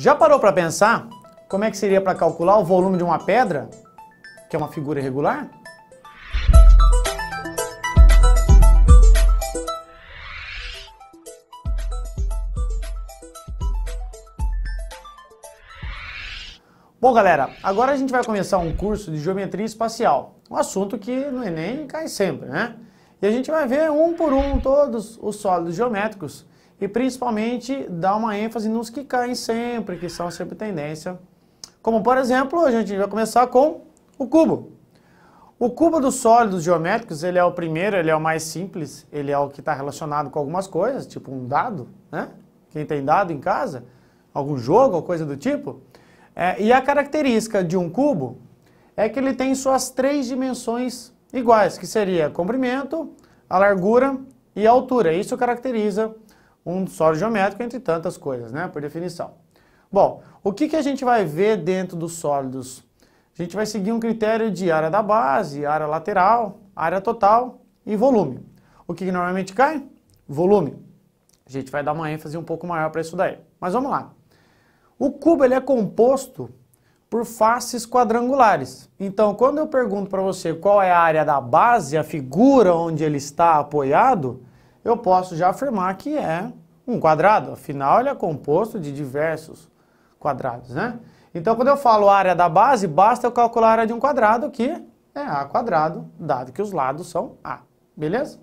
Já parou para pensar como é que seria para calcular o volume de uma pedra, que é uma figura irregular? Bom, galera, agora a gente vai começar um curso de geometria espacial, um assunto que no Enem cai sempre, né? E a gente vai ver um por um todos os sólidos geométricos e principalmente dar uma ênfase nos que caem sempre, que são sempre tendência. Como por exemplo, a gente vai começar com o cubo. O cubo dos sólidos geométricos, ele é o primeiro, ele é o mais simples, ele é o que está relacionado com algumas coisas, tipo um dado, né? Quem tem dado em casa, algum jogo ou coisa do tipo. É, e a característica de um cubo é que ele tem suas três dimensões iguais, que seria comprimento, a largura e a altura. Isso caracteriza um sólido geométrico, entre tantas coisas, né, por definição. Bom, o que, que a gente vai ver dentro dos sólidos? A gente vai seguir um critério de área da base, área lateral, área total e volume. O que, que normalmente cai? Volume. A gente vai dar uma ênfase um pouco maior para isso daí. Mas vamos lá. O cubo ele é composto por faces quadrangulares. Então, quando eu pergunto para você qual é a área da base, a figura onde ele está apoiado, eu posso já afirmar que é um quadrado, afinal ele é composto de diversos quadrados, né? Então quando eu falo área da base, basta eu calcular a área de um quadrado, que é a quadrado, dado que os lados são a, beleza?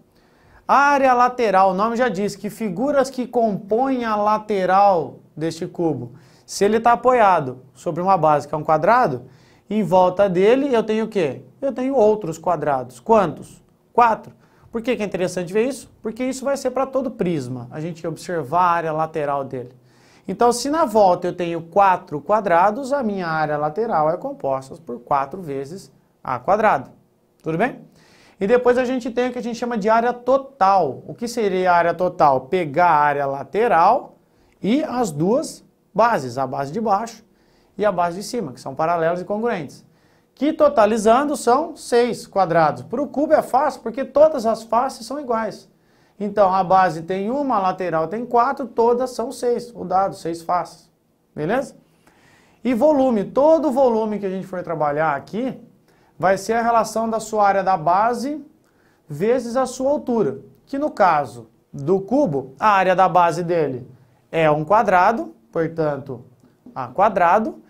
área lateral, o nome já diz que figuras que compõem a lateral deste cubo, se ele está apoiado sobre uma base que é um quadrado, em volta dele eu tenho o quê? Eu tenho outros quadrados. Quantos? Quatro. Por que, que é interessante ver isso? Porque isso vai ser para todo prisma, a gente observar a área lateral dele. Então, se na volta eu tenho 4 quadrados, a minha área lateral é composta por 4 vezes a quadrado. Tudo bem? E depois a gente tem o que a gente chama de área total. O que seria a área total? Pegar a área lateral e as duas bases, a base de baixo e a base de cima, que são paralelas e congruentes que totalizando são 6 quadrados. Para o cubo é fácil, porque todas as faces são iguais. Então, a base tem uma, a lateral tem quatro, todas são seis, o dado, seis faces. Beleza? E volume, todo o volume que a gente for trabalhar aqui, vai ser a relação da sua área da base vezes a sua altura. Que no caso do cubo, a área da base dele é um quadrado, portanto, A quadrado,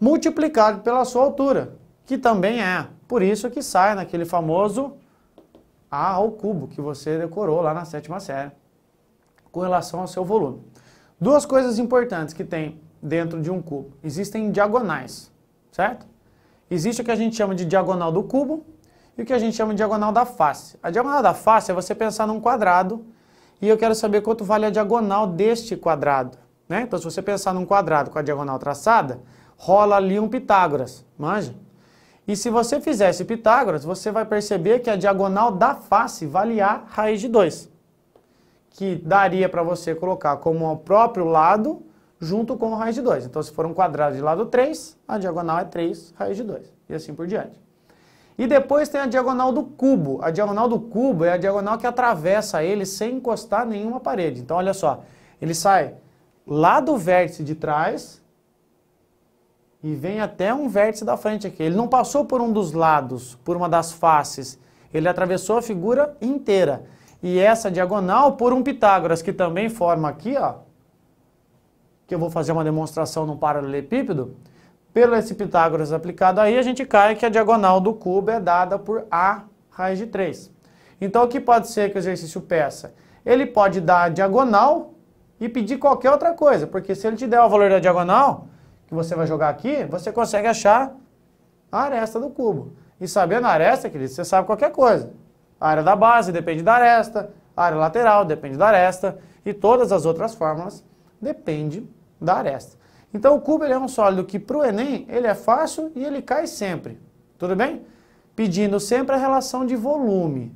multiplicado pela sua altura, que também é. Por isso que sai naquele famoso A ah, ao cubo que você decorou lá na sétima série, com relação ao seu volume. Duas coisas importantes que tem dentro de um cubo. Existem diagonais, certo? Existe o que a gente chama de diagonal do cubo e o que a gente chama de diagonal da face. A diagonal da face é você pensar num quadrado e eu quero saber quanto vale a diagonal deste quadrado. Né? Então, se você pensar num quadrado com a diagonal traçada, rola ali um Pitágoras, manja? E se você fizesse Pitágoras, você vai perceber que a diagonal da face vale a raiz de 2, que daria para você colocar como o próprio lado junto com a raiz de 2. Então, se for um quadrado de lado 3, a diagonal é 3 raiz de 2, e assim por diante. E depois tem a diagonal do cubo. A diagonal do cubo é a diagonal que atravessa ele sem encostar nenhuma parede. Então, olha só, ele sai lá do vértice de trás e vem até um vértice da frente aqui. Ele não passou por um dos lados, por uma das faces. Ele atravessou a figura inteira. E essa diagonal por um Pitágoras, que também forma aqui, ó, que eu vou fazer uma demonstração no paralelepípedo. Pelo esse Pitágoras aplicado aí, a gente cai que a diagonal do cubo é dada por A raiz de 3. Então, o que pode ser que o exercício peça? Ele pode dar a diagonal e pedir qualquer outra coisa, porque se ele te der o valor da diagonal, que você vai jogar aqui, você consegue achar a aresta do cubo. E sabendo a aresta, querido, você sabe qualquer coisa. A área da base depende da aresta, a área lateral depende da aresta e todas as outras fórmulas dependem da aresta. Então o cubo é um sólido que para o Enem ele é fácil e ele cai sempre, tudo bem? Pedindo sempre a relação de volume,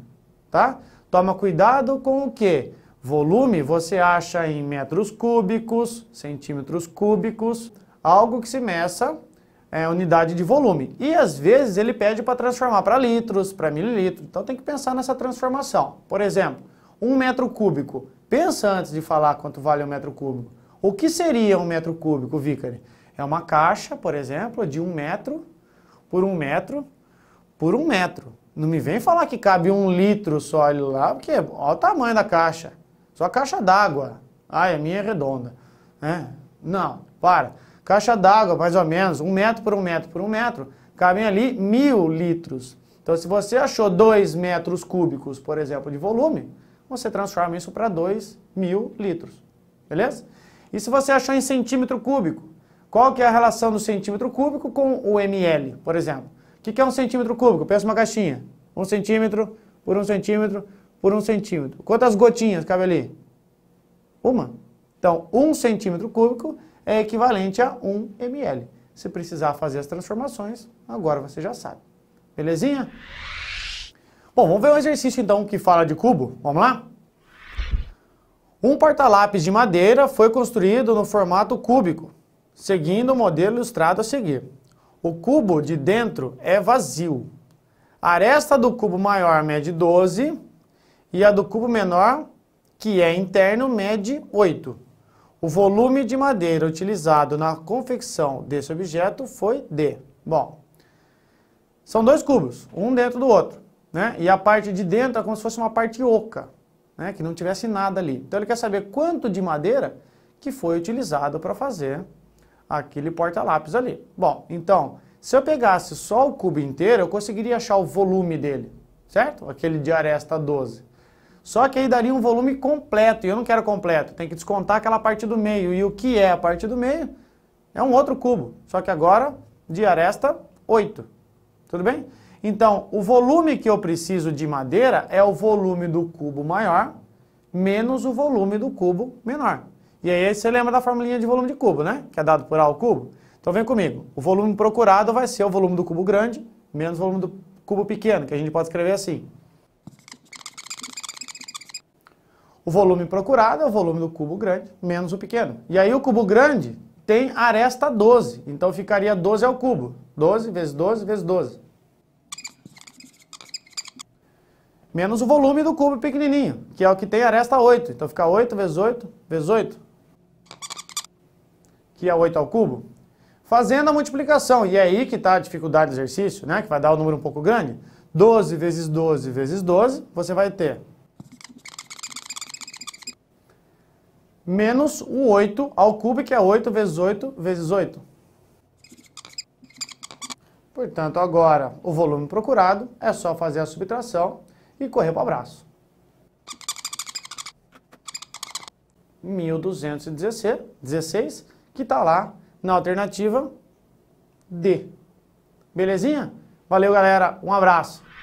tá? Toma cuidado com o que? Volume você acha em metros cúbicos, centímetros cúbicos, algo que se meça é, unidade de volume. E às vezes ele pede para transformar para litros, para mililitros. Então tem que pensar nessa transformação. Por exemplo, um metro cúbico. Pensa antes de falar quanto vale um metro cúbico. O que seria um metro cúbico, Vicari? É uma caixa, por exemplo, de um metro por um metro por um metro. Não me vem falar que cabe um litro só ali lá, porque olha o tamanho da caixa. Só caixa d'água. Ai, ah, a é minha é redonda. É. Não, para. Caixa d'água, mais ou menos, um metro por um metro por um metro, cabem ali mil litros. Então, se você achou dois metros cúbicos, por exemplo, de volume, você transforma isso para dois mil litros. Beleza? E se você achou em centímetro cúbico? Qual que é a relação do centímetro cúbico com o ml, por exemplo? O que, que é um centímetro cúbico? Pensa uma caixinha. Um centímetro por um centímetro por um centímetro. Quantas gotinhas cabe ali? Uma. Então, um centímetro cúbico é equivalente a 1 ml. Se precisar fazer as transformações, agora você já sabe. Belezinha? Bom, vamos ver um exercício então que fala de cubo. Vamos lá? Um porta-lápis de madeira foi construído no formato cúbico, seguindo o modelo ilustrado a seguir. O cubo de dentro é vazio. A aresta do cubo maior mede 12 e a do cubo menor, que é interno, mede 8. O volume de madeira utilizado na confecção desse objeto foi D. Bom, são dois cubos, um dentro do outro, né? E a parte de dentro é como se fosse uma parte oca, né? Que não tivesse nada ali. Então ele quer saber quanto de madeira que foi utilizado para fazer aquele porta-lápis ali. Bom, então, se eu pegasse só o cubo inteiro, eu conseguiria achar o volume dele, certo? Aquele de aresta 12. Só que aí daria um volume completo, e eu não quero completo, tem que descontar aquela parte do meio. E o que é a parte do meio? É um outro cubo, só que agora de aresta 8. Tudo bem? Então, o volume que eu preciso de madeira é o volume do cubo maior menos o volume do cubo menor. E aí você lembra da formulinha de volume de cubo, né? Que é dado por A ao cubo. Então vem comigo. O volume procurado vai ser o volume do cubo grande menos o volume do cubo pequeno, que a gente pode escrever assim. O volume procurado é o volume do cubo grande menos o pequeno. E aí o cubo grande tem aresta 12, então ficaria 12 ao cubo. 12 vezes 12 vezes 12. Menos o volume do cubo pequenininho, que é o que tem aresta 8. Então fica 8 vezes 8 vezes 8, que é 8 ao cubo. Fazendo a multiplicação, e é aí que está a dificuldade do exercício, né? que vai dar o um número um pouco grande. 12 vezes 12 vezes 12, você vai ter menos o 8 ao cubo, que é 8 vezes 8 vezes 8. Portanto, agora o volume procurado é só fazer a subtração e correr para o abraço. 1216, que está lá na alternativa D. Belezinha? Valeu, galera. Um abraço.